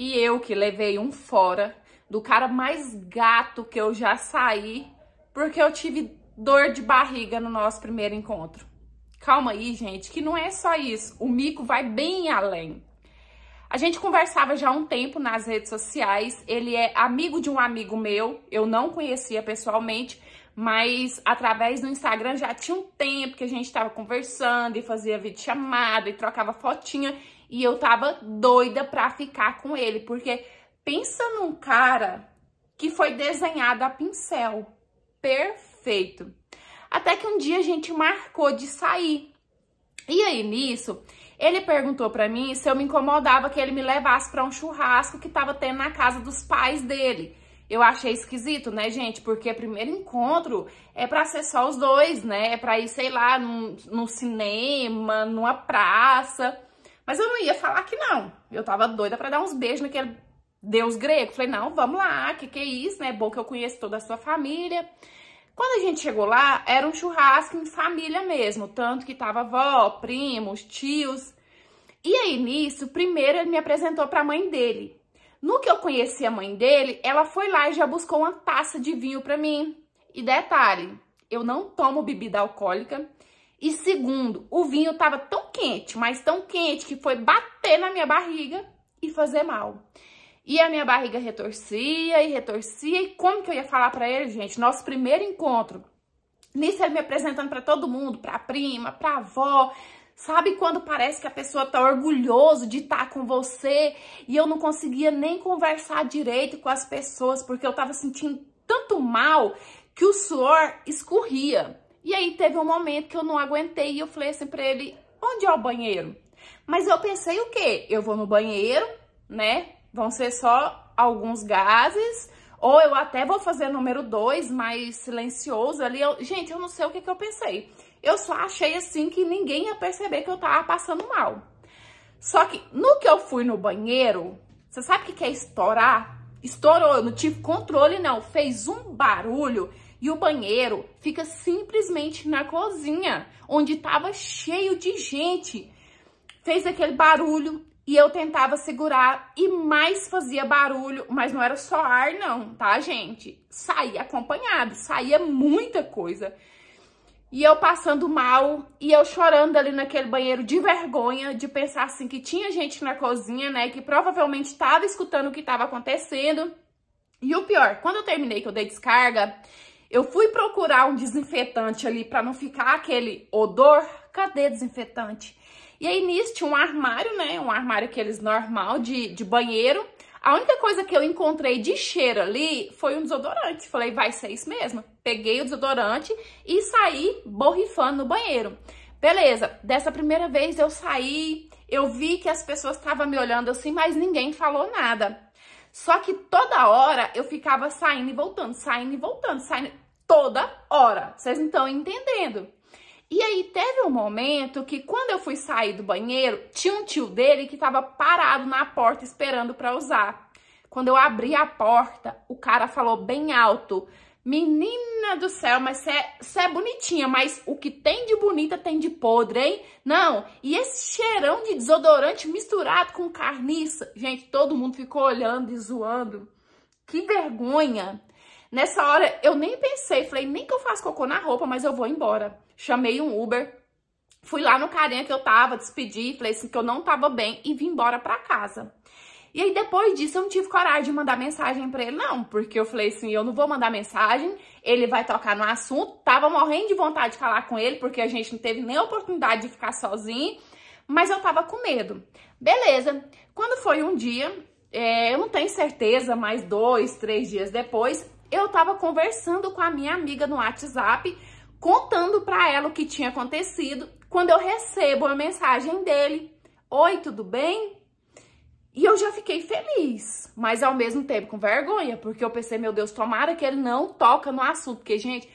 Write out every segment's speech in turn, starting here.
E eu que levei um fora do cara mais gato que eu já saí, porque eu tive dor de barriga no nosso primeiro encontro. Calma aí, gente, que não é só isso. O mico vai bem além. A gente conversava já há um tempo nas redes sociais. Ele é amigo de um amigo meu, eu não conhecia pessoalmente, mas através do Instagram já tinha um tempo que a gente estava conversando e fazia vídeo chamada e trocava fotinha. E eu tava doida pra ficar com ele, porque pensa num cara que foi desenhado a pincel. Perfeito. Até que um dia a gente marcou de sair. E aí, nisso, ele perguntou pra mim se eu me incomodava que ele me levasse pra um churrasco que tava tendo na casa dos pais dele. Eu achei esquisito, né, gente? Porque primeiro encontro é pra ser só os dois, né? É pra ir, sei lá, num, num cinema, numa praça. Mas eu não ia falar que não. Eu tava doida para dar uns beijos naquele deus grego. Falei, não, vamos lá, que que é isso, né? É bom que eu conheço toda a sua família. Quando a gente chegou lá, era um churrasco em família mesmo, tanto que tava avó, primos, tios. E aí nisso, primeiro ele me apresentou para a mãe dele. No que eu conheci a mãe dele, ela foi lá e já buscou uma taça de vinho para mim. E detalhe, eu não tomo bebida alcoólica, e segundo, o vinho estava tão quente, mas tão quente que foi bater na minha barriga e fazer mal. E a minha barriga retorcia e retorcia. E como que eu ia falar para ele, gente? Nosso primeiro encontro. Nisso ele me apresentando para todo mundo, para prima, para avó, Sabe quando parece que a pessoa tá orgulhoso de estar tá com você e eu não conseguia nem conversar direito com as pessoas porque eu tava sentindo tanto mal que o suor escorria. E aí teve um momento que eu não aguentei e eu falei assim pra ele, onde é o banheiro? Mas eu pensei o quê? Eu vou no banheiro, né? Vão ser só alguns gases, ou eu até vou fazer número dois, mais silencioso ali. Eu, gente, eu não sei o que, que eu pensei. Eu só achei assim que ninguém ia perceber que eu tava passando mal. Só que no que eu fui no banheiro, você sabe o que, que é estourar? Estourou, eu não tive controle não, fez um barulho e o banheiro fica simplesmente na cozinha, onde estava cheio de gente. Fez aquele barulho e eu tentava segurar e mais fazia barulho, mas não era só ar não, tá, gente? Saía acompanhado, saía muita coisa. E eu passando mal, e eu chorando ali naquele banheiro de vergonha, de pensar assim que tinha gente na cozinha, né, que provavelmente estava escutando o que estava acontecendo. E o pior, quando eu terminei que eu dei descarga, eu fui procurar um desinfetante ali para não ficar aquele odor. Cadê desinfetante? E aí nisso tinha um armário, né? Um armário aqueles normal de, de banheiro. A única coisa que eu encontrei de cheiro ali foi um desodorante. Falei, vai ser isso mesmo. Peguei o desodorante e saí borrifando no banheiro. Beleza, dessa primeira vez eu saí, eu vi que as pessoas estavam me olhando assim, mas ninguém falou nada. Só que toda hora eu ficava saindo e voltando, saindo e voltando, saindo toda hora. Vocês não estão entendendo. E aí teve um momento que quando eu fui sair do banheiro, tinha um tio dele que estava parado na porta esperando para usar. Quando eu abri a porta, o cara falou bem alto: Menina do céu, mas você é, é, bonitinha, mas o que tem de bonita tem de podre, hein? Não, e esse cheirão de desodorante misturado com carniça. Gente, todo mundo ficou olhando e zoando. Que vergonha. Nessa hora, eu nem pensei, falei, nem que eu faço cocô na roupa, mas eu vou embora. Chamei um Uber, fui lá no carinha que eu tava, despedi, falei assim que eu não tava bem e vim embora pra casa. E aí depois disso eu não tive coragem de mandar mensagem para ele não, porque eu falei assim, eu não vou mandar mensagem, ele vai tocar no assunto, tava morrendo de vontade de falar com ele, porque a gente não teve nem oportunidade de ficar sozinho, mas eu tava com medo. Beleza, quando foi um dia, é, eu não tenho certeza, mas dois, três dias depois, eu tava conversando com a minha amiga no WhatsApp, contando para ela o que tinha acontecido, quando eu recebo a mensagem dele, Oi, tudo bem? E eu já fiquei feliz, mas ao mesmo tempo com vergonha, porque eu pensei, meu Deus, tomara que ele não toca no assunto, porque, gente,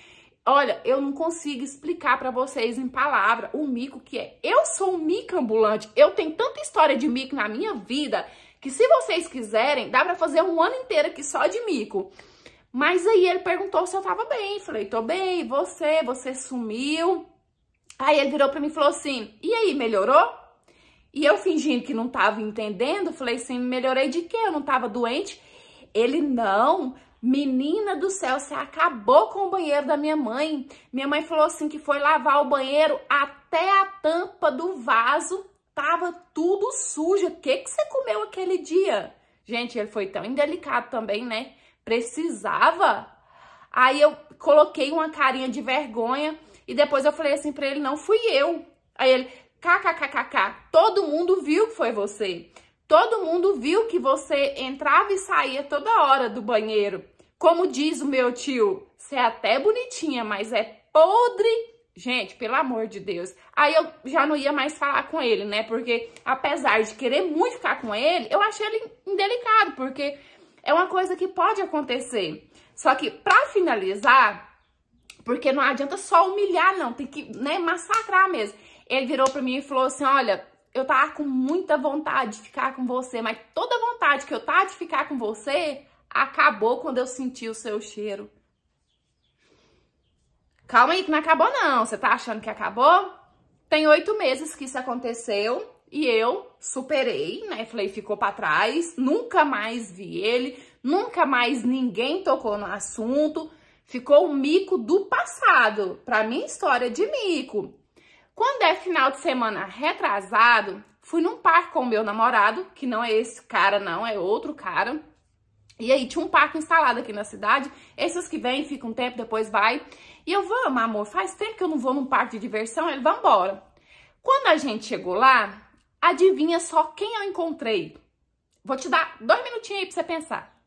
olha, eu não consigo explicar para vocês em palavra o mico que é. Eu sou um mico ambulante, eu tenho tanta história de mico na minha vida, que se vocês quiserem, dá para fazer um ano inteiro aqui só de mico. Mas aí ele perguntou se eu tava bem, falei, tô bem, e você, você sumiu. Aí ele virou para mim e falou assim, e aí, melhorou? E eu fingindo que não tava entendendo, falei assim, melhorei de quê? Eu não tava doente? Ele, não, menina do céu, você acabou com o banheiro da minha mãe. Minha mãe falou assim que foi lavar o banheiro até a tampa do vaso, tava tudo suja. O que, que você comeu aquele dia? Gente, ele foi tão indelicado também, né? Precisava. Aí eu coloquei uma carinha de vergonha e depois eu falei assim pra ele, não fui eu. Aí ele, kkkk, todo mundo viu que foi você. Todo mundo viu que você entrava e saía toda hora do banheiro. Como diz o meu tio, você é até bonitinha, mas é podre. Gente, pelo amor de Deus. Aí eu já não ia mais falar com ele, né? Porque apesar de querer muito ficar com ele, eu achei ele indelicado, porque é uma coisa que pode acontecer. Só que para finalizar, porque não adianta só humilhar, não, tem que né, massacrar mesmo ele virou para mim e falou assim: Olha, eu tava com muita vontade de ficar com você, mas toda vontade que eu tava de ficar com você acabou quando eu senti o seu cheiro. Calma aí que não acabou não, você tá achando que acabou? Tem oito meses que isso aconteceu e eu superei, né? Falei, ficou para trás, nunca mais vi ele, nunca mais ninguém tocou no assunto, ficou o mico do passado, pra minha história de mico. Quando é final de semana retrasado, fui num parque com o meu namorado, que não é esse cara não, é outro cara. E aí tinha um parque instalado aqui na cidade, esses que vêm, ficam um tempo, depois vai. E eu, vamos amor, faz tempo que eu não vou num parque de diversão, ele, vamos embora. Quando a gente chegou lá, adivinha só quem eu encontrei? Vou te dar dois minutinhos aí pra você pensar.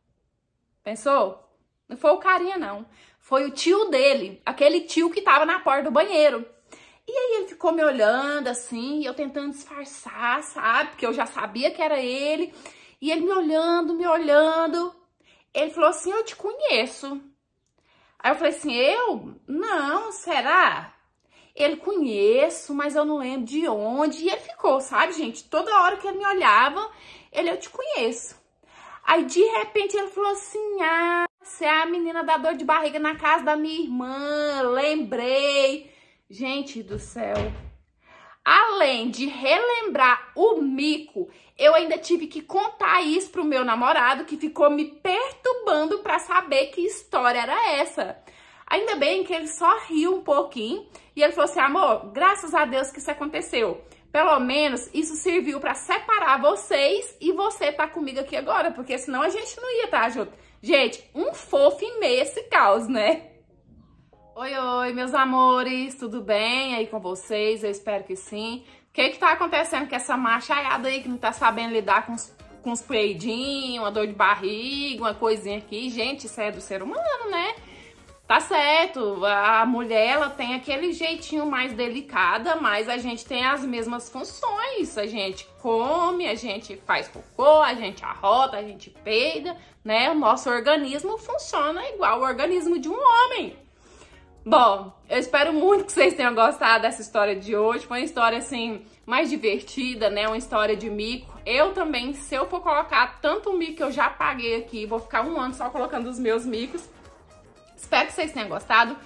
Pensou? Não foi o carinha, não. Foi o tio dele, aquele tio que tava na porta do banheiro. E aí ele ficou me olhando assim, eu tentando disfarçar, sabe? Porque eu já sabia que era ele. E ele me olhando, me olhando. Ele falou assim, eu te conheço. Aí eu falei assim, eu? Não, será? Ele conheço, mas eu não lembro de onde. E ele ficou, sabe, gente? Toda hora que ele me olhava, ele, eu te conheço. Aí, de repente, ele falou assim, ah, você é a menina da dor de barriga na casa da minha irmã, lembrei. Gente do céu. Além de relembrar o mico, eu ainda tive que contar isso pro meu namorado, que ficou me perturbando para saber que história era essa. Ainda bem que ele só riu um pouquinho e ele falou assim: amor, graças a Deus que isso aconteceu. Pelo menos isso serviu para separar vocês e você tá comigo aqui agora, porque senão a gente não ia estar tá junto. Gente, um fofo e meio esse caos, né? Oi, oi, meus amores, tudo bem aí com vocês? Eu espero que sim. O que que tá acontecendo com essa machaiada aí que não tá sabendo lidar com os, com os peidinhos, uma dor de barriga, uma coisinha aqui? Gente, isso é do ser humano, né? Tá certo, a mulher ela tem aquele jeitinho mais delicada, mas a gente tem as mesmas funções. A gente come, a gente faz cocô, a gente arrota, a gente peida, né? O nosso organismo funciona igual o organismo de um homem. Bom, eu espero muito que vocês tenham gostado dessa história de hoje. Foi uma história assim mais divertida, né? Uma história de mico. Eu também, se eu for colocar tanto mico que eu já paguei aqui, vou ficar um ano só colocando os meus micos. Espero que vocês tenham gostado.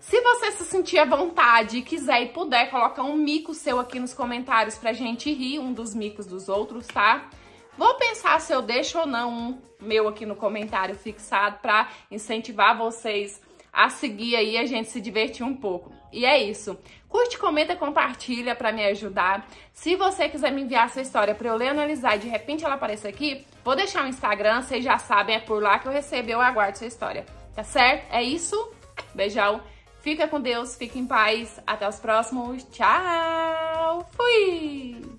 Se você se sentir à vontade, quiser e puder, coloca um mico seu aqui nos comentários pra gente rir um dos micos dos outros, tá? Vou pensar se eu deixo ou não um meu aqui no comentário fixado pra incentivar vocês a seguir aí a gente se divertir um pouco. E é isso. Curte, comenta, compartilha para me ajudar. Se você quiser me enviar sua história para eu ler, analisar e de repente ela aparecer aqui, vou deixar o Instagram, vocês já sabem, é por lá que eu recebo, eu aguardo sua história. Tá certo? É isso. Beijão. Fica com Deus, fica em paz. Até os próximos. Tchau. Fui.